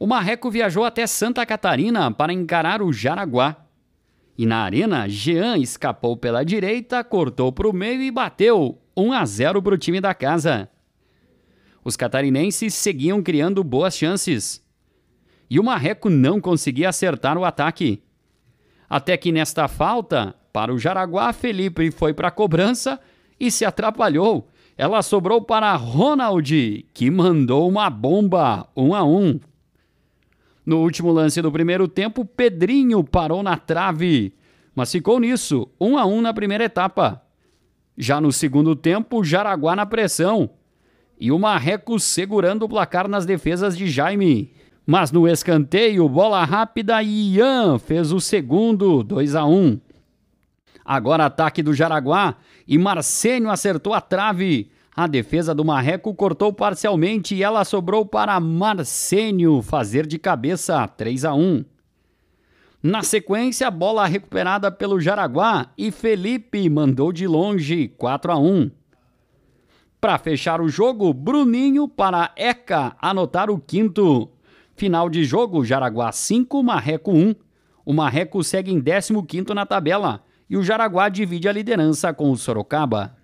O Marreco viajou até Santa Catarina para encarar o Jaraguá. E na arena, Jean escapou pela direita, cortou para o meio e bateu 1 a 0 para o time da casa. Os catarinenses seguiam criando boas chances. E o Marreco não conseguia acertar o ataque. Até que nesta falta, para o Jaraguá, Felipe foi para a cobrança e se atrapalhou. Ela sobrou para Ronald, que mandou uma bomba 1 a 1. No último lance do primeiro tempo, Pedrinho parou na trave, mas ficou nisso, 1 um a 1 um na primeira etapa. Já no segundo tempo, Jaraguá na pressão e o Marreco segurando o placar nas defesas de Jaime. Mas no escanteio, bola rápida e Ian fez o segundo, 2 a 1. Um. Agora ataque do Jaraguá e Marcênio acertou a trave a defesa do Marreco cortou parcialmente e ela sobrou para Marcênio fazer de cabeça 3 a 1. Na sequência, bola recuperada pelo Jaraguá e Felipe mandou de longe 4 a 1. Para fechar o jogo, Bruninho para Eca anotar o quinto. Final de jogo, Jaraguá 5, Marreco 1. O Marreco segue em 15º na tabela e o Jaraguá divide a liderança com o Sorocaba.